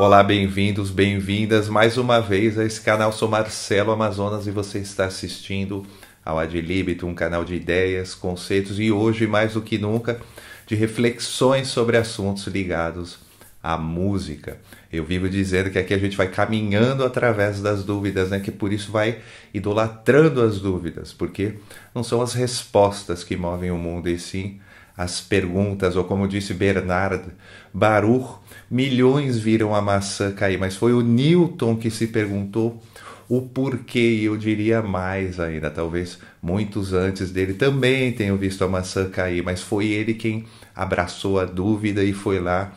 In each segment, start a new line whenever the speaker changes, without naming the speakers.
Olá, bem-vindos, bem-vindas mais uma vez a esse canal. Sou Marcelo Amazonas e você está assistindo ao Adlibito, um canal de ideias, conceitos e hoje, mais do que nunca, de reflexões sobre assuntos ligados à música. Eu vivo dizendo que aqui a gente vai caminhando através das dúvidas, né? Que por isso vai idolatrando as dúvidas, porque não são as respostas que movem o mundo e sim as perguntas, ou como disse Bernard Baruch, milhões viram a maçã cair, mas foi o Newton que se perguntou o porquê, e eu diria mais ainda, talvez muitos antes dele também tenham visto a maçã cair, mas foi ele quem abraçou a dúvida e foi lá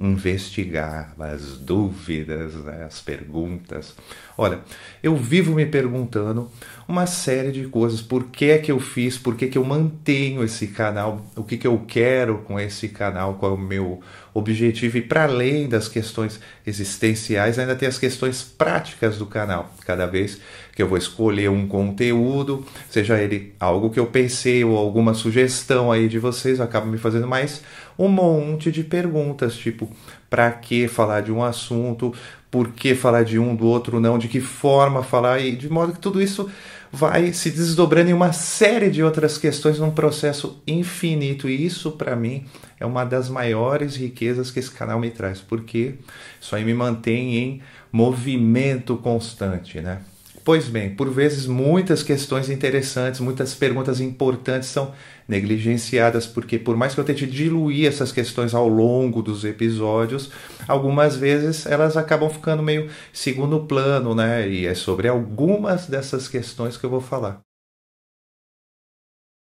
investigar as dúvidas, né, as perguntas. Olha, eu vivo me perguntando uma série de coisas, por que é que eu fiz, por que, é que eu mantenho esse canal, o que, é que eu quero com esse canal, qual é o meu objetivo e para além das questões existenciais, ainda tem as questões práticas do canal. Cada vez que eu vou escolher um conteúdo, seja ele algo que eu pensei ou alguma sugestão aí de vocês, acaba me fazendo mais um monte de perguntas, tipo, para que falar de um assunto, por que falar de um, do outro não, de que forma falar, e de modo que tudo isso vai se desdobrando em uma série de outras questões num processo infinito. E isso, para mim, é uma das maiores riquezas que esse canal me traz, porque isso aí me mantém em movimento constante, né? Pois bem, por vezes muitas questões interessantes, muitas perguntas importantes são negligenciadas, porque por mais que eu tente diluir essas questões ao longo dos episódios, algumas vezes elas acabam ficando meio segundo plano, né? E é sobre algumas dessas questões que eu vou falar.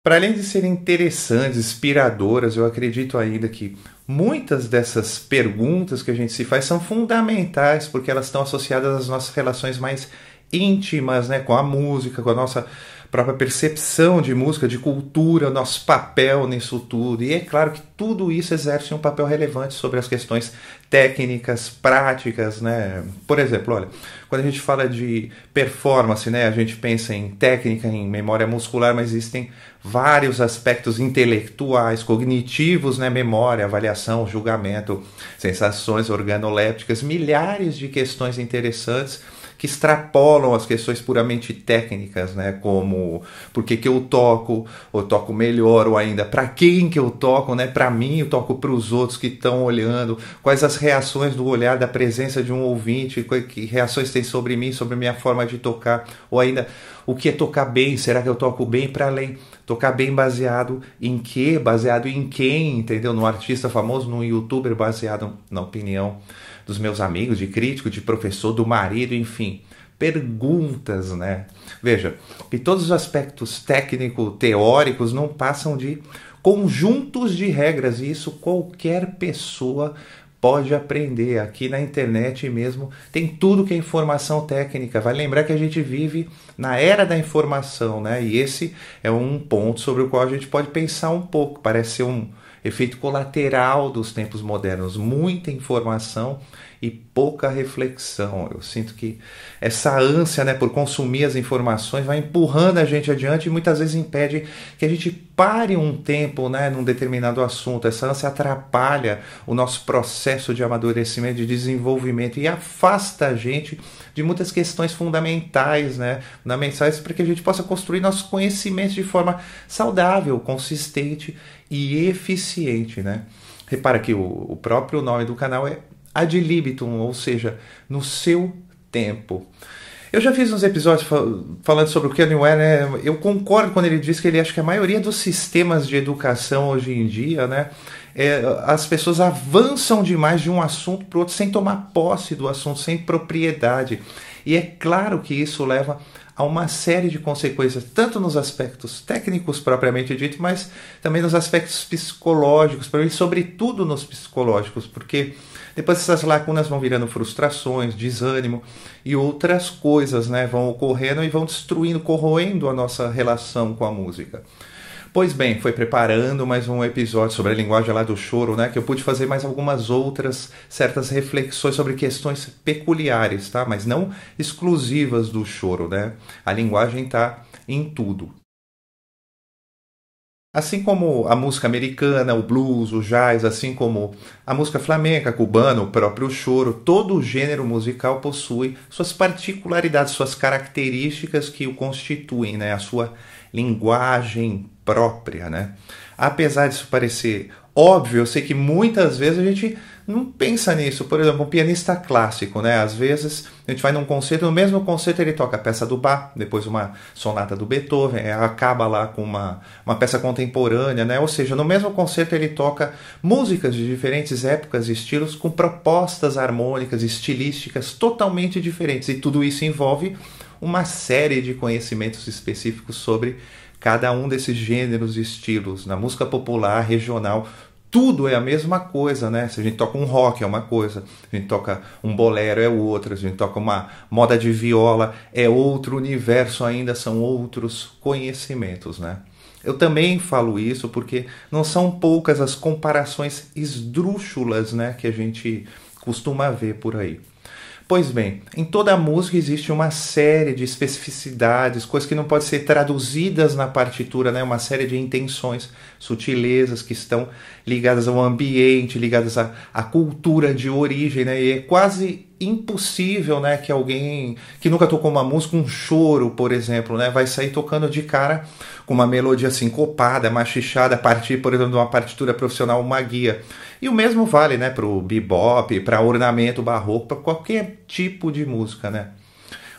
Para além de serem interessantes, inspiradoras, eu acredito ainda que muitas dessas perguntas que a gente se faz são fundamentais porque elas estão associadas às nossas relações mais íntimas, né, com a música, com a nossa própria percepção de música, de cultura, nosso papel nisso tudo. E é claro que tudo isso exerce um papel relevante sobre as questões técnicas, práticas, né? Por exemplo, olha, quando a gente fala de performance, né, a gente pensa em técnica, em memória muscular, mas existem vários aspectos intelectuais, cognitivos, né, memória, avaliação, julgamento, sensações organolépticas, milhares de questões interessantes que extrapolam as questões puramente técnicas, né? Como por que, que eu toco, ou toco melhor, ou ainda para quem que eu toco, né? Para mim, eu toco para os outros que estão olhando, quais as reações do olhar, da presença de um ouvinte, que reações tem sobre mim, sobre minha forma de tocar, ou ainda o que é tocar bem, será que eu toco bem para além? Tocar bem baseado em quê? Baseado em quem, entendeu? No artista famoso, no youtuber baseado na opinião dos meus amigos, de crítico, de professor, do marido, enfim perguntas, né? Veja, que todos os aspectos técnicos, teóricos, não passam de conjuntos de regras, e isso qualquer pessoa pode aprender. Aqui na internet mesmo tem tudo que é informação técnica. Vai lembrar que a gente vive na era da informação, né? E esse é um ponto sobre o qual a gente pode pensar um pouco. Parece ser um efeito colateral dos tempos modernos, muita informação e pouca reflexão. Eu sinto que essa ânsia né, por consumir as informações vai empurrando a gente adiante e muitas vezes impede que a gente pare um tempo né, num determinado assunto. Essa ânsia atrapalha o nosso processo de amadurecimento, de desenvolvimento e afasta a gente de muitas questões fundamentais, né? Fundamentais para que a gente possa construir nossos conhecimentos de forma saudável, consistente e eficiente, né? Repara que o, o próprio nome do canal é ad libitum, ou seja, no seu tempo. Eu já fiz uns episódios fal falando sobre o Kenny Ware, né? Eu concordo quando ele diz que ele acha que a maioria dos sistemas de educação hoje em dia, né, é, as pessoas avançam demais de um assunto para outro sem tomar posse do assunto, sem propriedade. E é claro que isso leva a uma série de consequências, tanto nos aspectos técnicos propriamente dito, mas também nos aspectos psicológicos, para mim, sobretudo nos psicológicos, porque depois essas lacunas vão virando frustrações, desânimo e outras coisas né, vão ocorrendo e vão destruindo, corroendo a nossa relação com a música. Pois bem, foi preparando mais um episódio sobre a linguagem lá do choro, né? Que eu pude fazer mais algumas outras certas reflexões sobre questões peculiares, tá? Mas não exclusivas do choro, né? A linguagem tá em tudo. Assim como a música americana, o blues, o jazz, assim como a música flamenca, cubana, o próprio choro, todo gênero musical possui suas particularidades, suas características que o constituem, né? a sua linguagem própria, né? Apesar disso parecer óbvio, eu sei que muitas vezes a gente não pensa nisso. Por exemplo, um pianista clássico, né? Às vezes a gente vai num concerto, no mesmo concerto ele toca a peça do Bach, depois uma sonata do Beethoven, acaba lá com uma, uma peça contemporânea, né? Ou seja, no mesmo concerto ele toca músicas de diferentes épocas e estilos com propostas harmônicas, estilísticas totalmente diferentes. E tudo isso envolve uma série de conhecimentos específicos sobre cada um desses gêneros e estilos. Na música popular, regional, tudo é a mesma coisa, né? Se a gente toca um rock é uma coisa, a gente toca um bolero é outra, a gente toca uma moda de viola é outro universo ainda, são outros conhecimentos, né? Eu também falo isso porque não são poucas as comparações esdrúxulas, né, que a gente costuma ver por aí. Pois bem, em toda a música existe uma série de especificidades, coisas que não podem ser traduzidas na partitura, né? uma série de intenções, sutilezas que estão ligadas ao ambiente, ligadas à, à cultura de origem, né? e é quase impossível, né, que alguém que nunca tocou uma música, um choro, por exemplo, né, vai sair tocando de cara com uma melodia assim copada, machichada, a partir, por exemplo, de uma partitura profissional, uma guia. E o mesmo vale, né, para o bebop, para ornamento barroco, para qualquer tipo de música, né.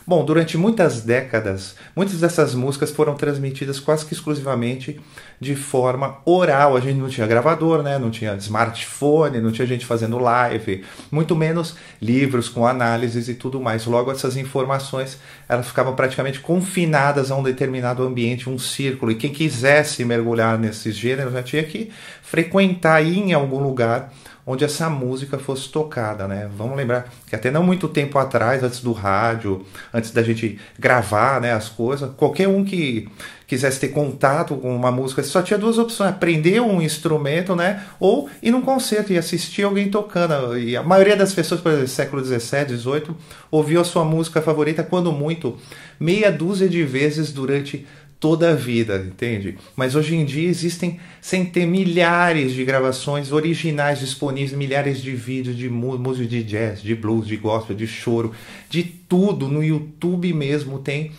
Bom, durante muitas décadas, muitas dessas músicas foram transmitidas quase que exclusivamente de forma oral. A gente não tinha gravador, né? não tinha smartphone, não tinha gente fazendo live, muito menos livros com análises e tudo mais. Logo, essas informações elas ficavam praticamente confinadas a um determinado ambiente, um círculo. E quem quisesse mergulhar nesses gêneros já tinha que frequentar, em algum lugar onde essa música fosse tocada, né? Vamos lembrar que até não muito tempo atrás, antes do rádio, antes da gente gravar, né, as coisas, qualquer um que quisesse ter contato com uma música, só tinha duas opções: aprender um instrumento, né? Ou ir num concerto e assistir alguém tocando. E a maioria das pessoas, por exemplo, século 17, XVIII, ouviu a sua música favorita, quando muito, meia dúzia de vezes durante toda a vida, entende? Mas hoje em dia existem sem ter milhares de gravações originais disponíveis, milhares de vídeos de música de jazz, de blues, de gospel, de choro, de tudo no YouTube mesmo tem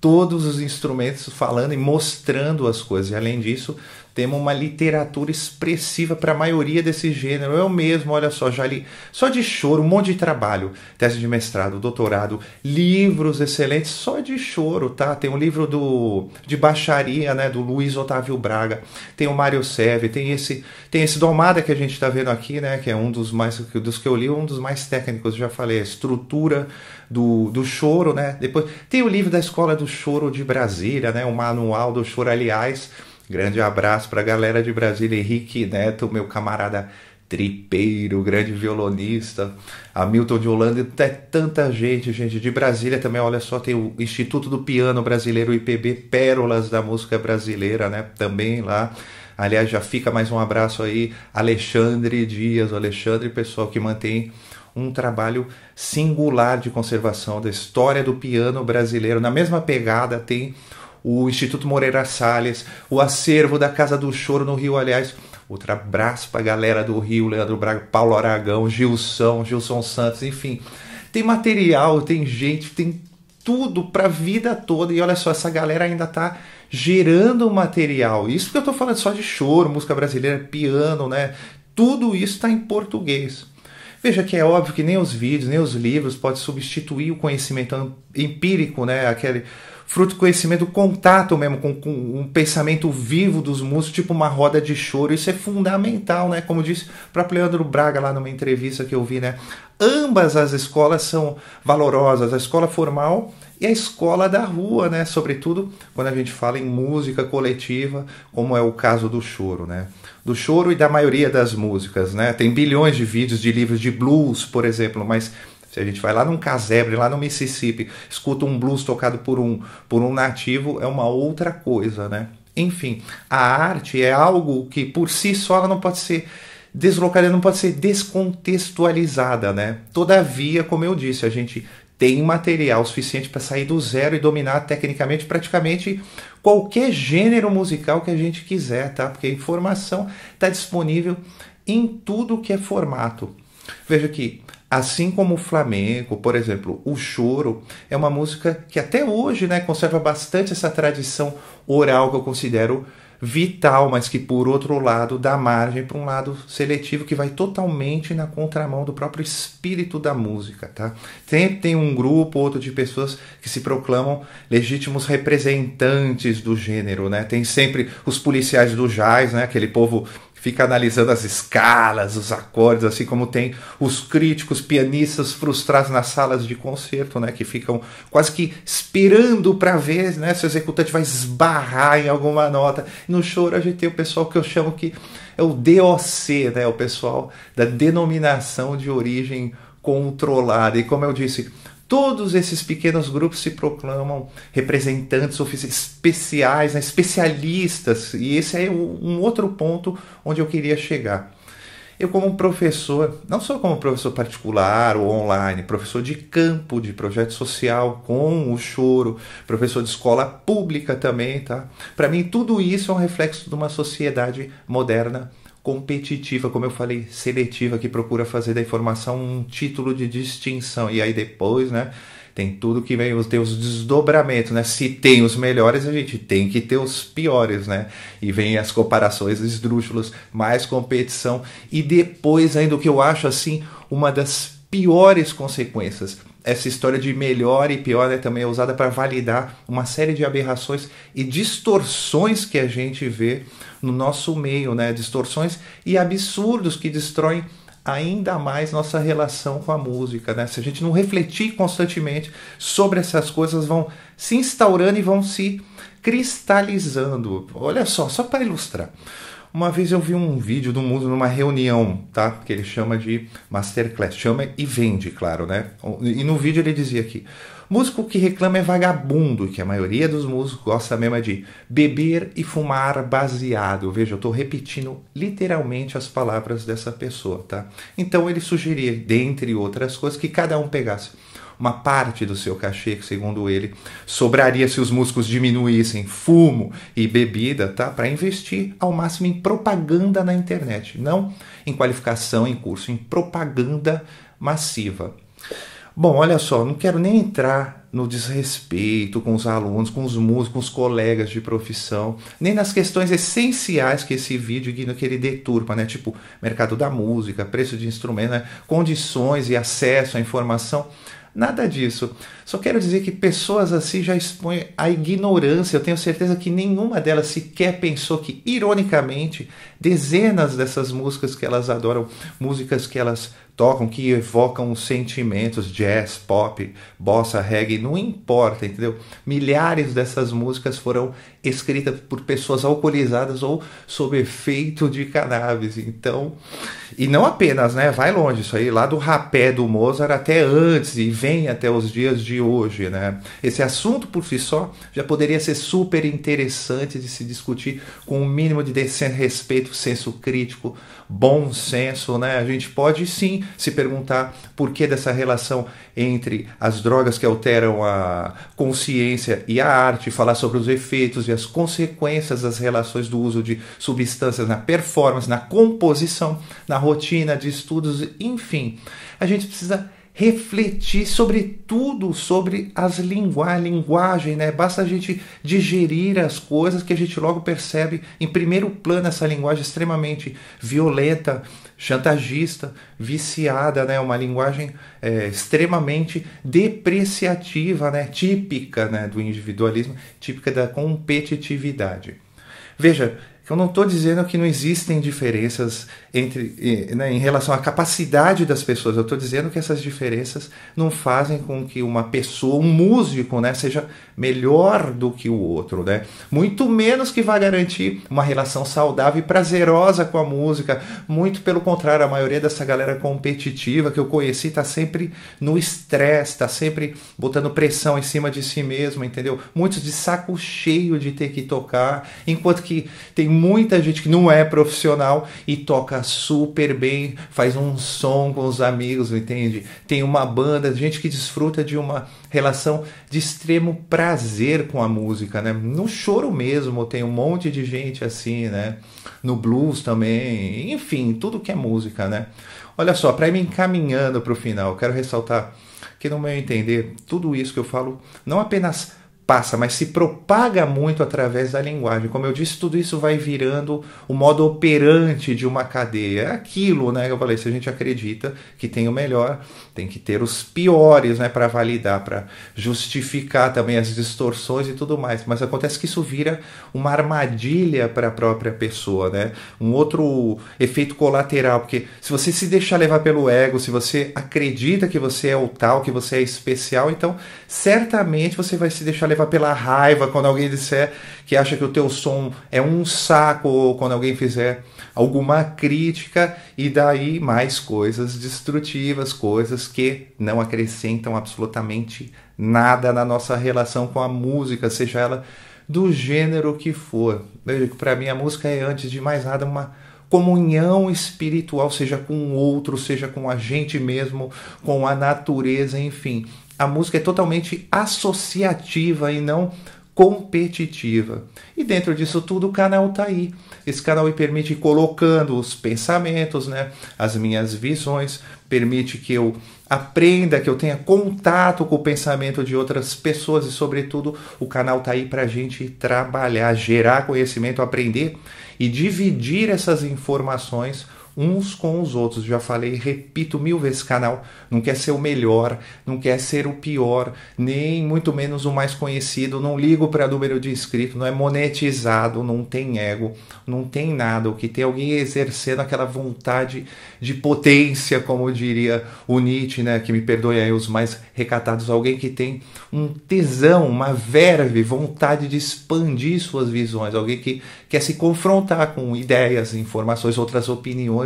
todos os instrumentos falando e mostrando as coisas. E além disso, temos uma literatura expressiva para a maioria desse gênero. Eu mesmo, olha só, já li só de choro, um monte de trabalho, tese de mestrado, doutorado, livros excelentes só de choro, tá? Tem um livro do de baixaria, né, do Luiz Otávio Braga, tem o Mário Seve, tem esse, tem esse Domada que a gente está vendo aqui, né, que é um dos mais dos que eu li, um dos mais técnicos, já falei, a estrutura do, do choro, né? Depois tem o livro da Escola do Choro de Brasília, né? O Manual do Choro, aliás, Grande abraço para a galera de Brasília, Henrique Neto, meu camarada tripeiro, grande violonista, Hamilton de Holanda, até tanta gente, gente de Brasília também, olha só, tem o Instituto do Piano Brasileiro, IPB, Pérolas da Música Brasileira, né, também lá, aliás, já fica mais um abraço aí, Alexandre Dias, Alexandre, pessoal que mantém um trabalho singular de conservação da história do piano brasileiro, na mesma pegada tem o Instituto Moreira Salles, o acervo da Casa do Choro no Rio, aliás. Outro abraço para a galera do Rio, Leandro Braga, Paulo Aragão, Gilson, Gilson Santos, enfim. Tem material, tem gente, tem tudo para a vida toda. E olha só, essa galera ainda está gerando material. Isso que eu estou falando só de choro, música brasileira, piano, né? Tudo isso está em português. Veja que é óbvio que nem os vídeos, nem os livros podem substituir o conhecimento empírico, né? Aquele, fruto do conhecimento, contato mesmo com, com um pensamento vivo dos músicos, tipo uma roda de choro. Isso é fundamental, né? Como disse o Leandro Braga lá numa entrevista que eu vi, né? Ambas as escolas são valorosas, a escola formal e a escola da rua, né? Sobretudo quando a gente fala em música coletiva, como é o caso do choro, né? Do choro e da maioria das músicas, né? Tem bilhões de vídeos de livros de blues, por exemplo, mas se a gente vai lá num casebre, lá no Mississippi, escuta um blues tocado por um, por um nativo, é uma outra coisa, né? Enfim, a arte é algo que por si só ela não pode ser deslocada, não pode ser descontextualizada, né? Todavia, como eu disse, a gente tem material suficiente para sair do zero e dominar tecnicamente praticamente qualquer gênero musical que a gente quiser, tá? Porque a informação está disponível em tudo que é formato. Veja que Assim como o flamenco, por exemplo, o choro é uma música que até hoje né, conserva bastante essa tradição oral que eu considero vital, mas que por outro lado dá margem para um lado seletivo que vai totalmente na contramão do próprio espírito da música, tá? Sempre tem um grupo, outro de pessoas que se proclamam legítimos representantes do gênero, né? Tem sempre os policiais do jazz, né? Aquele povo fica analisando as escalas, os acordes, assim como tem os críticos pianistas frustrados nas salas de concerto, né, que ficam quase que esperando para ver, né, se o executante vai esbarrar em alguma nota. No choro a gente tem o pessoal que eu chamo que é o DOC, né, o pessoal da denominação de origem controlada. E como eu disse, Todos esses pequenos grupos se proclamam representantes especiais, né, especialistas, e esse é um outro ponto onde eu queria chegar. Eu, como professor, não só como professor particular ou online, professor de campo, de projeto social, com o choro, professor de escola pública também, tá? Para mim, tudo isso é um reflexo de uma sociedade moderna competitiva, como eu falei, seletiva, que procura fazer da informação um título de distinção. E aí depois, né? Tem tudo que vem, tem os desdobramentos, né? Se tem os melhores, a gente tem que ter os piores, né? E vem as comparações esdrúxulas, mais competição. E depois, ainda o que eu acho assim, uma das piores consequências essa história de melhor e pior né, também é usada para validar uma série de aberrações e distorções que a gente vê no nosso meio, né? Distorções e absurdos que destroem ainda mais nossa relação com a música, né? Se a gente não refletir constantemente sobre essas coisas, vão se instaurando e vão se cristalizando. Olha só, só para ilustrar. Uma vez eu vi um vídeo do mundo numa reunião, tá? Que ele chama de masterclass, chama e vende, claro, né? E no vídeo ele dizia aqui: músico que reclama é vagabundo, que a maioria dos músicos gosta mesmo é de beber e fumar baseado. Veja, eu estou repetindo literalmente as palavras dessa pessoa, tá? Então ele sugeria, dentre outras coisas, que cada um pegasse uma parte do seu cachê, que segundo ele sobraria se os músicos diminuíssem fumo e bebida, tá? Para investir ao máximo em propaganda na internet, não em qualificação, em curso, em propaganda massiva. Bom, olha só, não quero nem entrar no desrespeito com os alunos, com os músicos, com os colegas de profissão, nem nas questões essenciais que esse vídeo que ele deturpa, né? Tipo mercado da música, preço de instrumento, né? condições e acesso à informação. Nada disso. Só quero dizer que pessoas assim já expõem a ignorância. Eu tenho certeza que nenhuma delas sequer pensou que, ironicamente, dezenas dessas músicas que elas adoram, músicas que elas tocam, que evocam sentimentos, jazz, pop, bossa, reggae, não importa, entendeu? Milhares dessas músicas foram escritas por pessoas alcoolizadas ou sob efeito de cannabis. Então, e não apenas, né? Vai longe isso aí, lá do rapé do Mozart até antes e vem até os dias de hoje, né? Esse assunto por si só já poderia ser super interessante de se discutir com o um mínimo de decente respeito respeito, senso crítico, bom senso, né? A gente pode sim se perguntar por que dessa relação entre as drogas que alteram a consciência e a arte, falar sobre os efeitos e as consequências das relações do uso de substâncias na performance, na composição, na rotina de estudos, enfim. A gente precisa refletir sobretudo sobre as linguagens, linguagem, né? Basta a gente digerir as coisas que a gente logo percebe em primeiro plano essa linguagem extremamente violenta, chantagista, viciada, né? Uma linguagem é, extremamente depreciativa, né? Típica, né? Do individualismo, típica da competitividade. Veja, que eu não estou dizendo que não existem diferenças entre, né, em relação à capacidade das pessoas. Eu estou dizendo que essas diferenças não fazem com que uma pessoa, um músico, né, seja melhor do que o outro, né? Muito menos que vá garantir uma relação saudável e prazerosa com a música. Muito pelo contrário, a maioria dessa galera competitiva que eu conheci está sempre no estresse, está sempre botando pressão em cima de si mesmo, entendeu? Muitos de saco cheio de ter que tocar, enquanto que tem muita gente que não é profissional e toca super bem, faz um som com os amigos, entende? Tem uma banda, gente que desfruta de uma relação de extremo prazer com a música, né? No choro mesmo, tem um monte de gente assim, né? No blues também, enfim, tudo que é música, né? Olha só, para me encaminhando para o final, quero ressaltar que, no meu entender, tudo isso que eu falo não apenas passa, mas se propaga muito através da linguagem. Como eu disse, tudo isso vai virando o modo operante de uma cadeia. É aquilo, né? Eu falei, se a gente acredita que tem o melhor, tem que ter os piores, né, para validar, para justificar também as distorções e tudo mais. Mas acontece que isso vira uma armadilha para a própria pessoa, né? Um outro efeito colateral, porque se você se deixar levar pelo ego, se você acredita que você é o tal, que você é especial, então certamente você vai se deixar levar levar pela raiva quando alguém disser que acha que o teu som é um saco ou quando alguém fizer alguma crítica e daí mais coisas destrutivas, coisas que não acrescentam absolutamente nada na nossa relação com a música, seja ela do gênero que for. Veja que para mim a música é antes de mais nada uma comunhão espiritual, seja com o outro, seja com a gente mesmo, com a natureza, enfim. A música é totalmente associativa e não competitiva. E dentro disso tudo, o canal está aí. Esse canal me permite ir colocando os pensamentos, né, as minhas visões, permite que eu aprenda, que eu tenha contato com o pensamento de outras pessoas e sobretudo o canal está aí para a gente trabalhar, gerar conhecimento, aprender e dividir essas informações uns com os outros. Já falei, repito mil vezes, canal não quer ser o melhor, não quer ser o pior, nem muito menos o mais conhecido. Não ligo para número de inscritos, não é monetizado, não tem ego, não tem nada. O que tem é alguém exercendo aquela vontade de potência, como diria o Nietzsche, né? Que me perdoe aí os mais recatados, alguém que tem um tesão, uma verve, vontade de expandir suas visões, alguém que quer se confrontar com ideias, informações, outras opiniões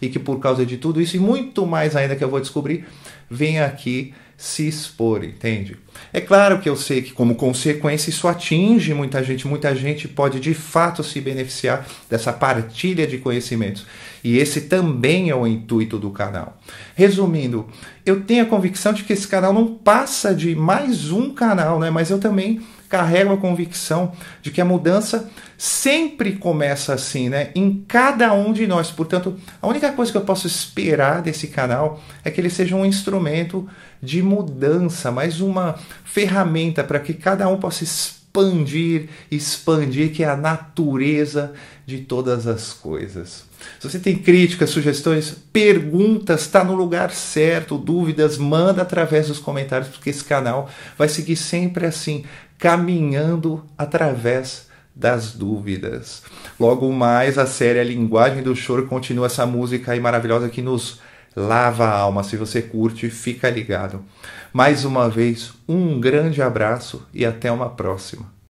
e que por causa de tudo isso e muito mais ainda que eu vou descobrir, vem aqui se expor, entende? É claro que eu sei que, como consequência, isso atinge muita gente, muita gente pode de fato se beneficiar dessa partilha de conhecimentos. E esse também é o intuito do canal. Resumindo, eu tenho a convicção de que esse canal não passa de mais um canal, né? Mas eu também carrego a convicção de que a mudança sempre começa assim, né? Em cada um de nós. Portanto, a única coisa que eu posso esperar desse canal é que ele seja um instrumento de mudança, mais uma ferramenta para que cada um possa expandir, expandir que é a natureza de todas as coisas. Se você tem críticas, sugestões, perguntas, está no lugar certo, dúvidas, manda através dos comentários, porque esse canal vai seguir sempre assim, caminhando através das dúvidas. Logo mais, a série A Linguagem do Choro continua essa música aí maravilhosa que nos lava a alma. Se você curte, fica ligado. Mais uma vez, um grande abraço e até uma próxima.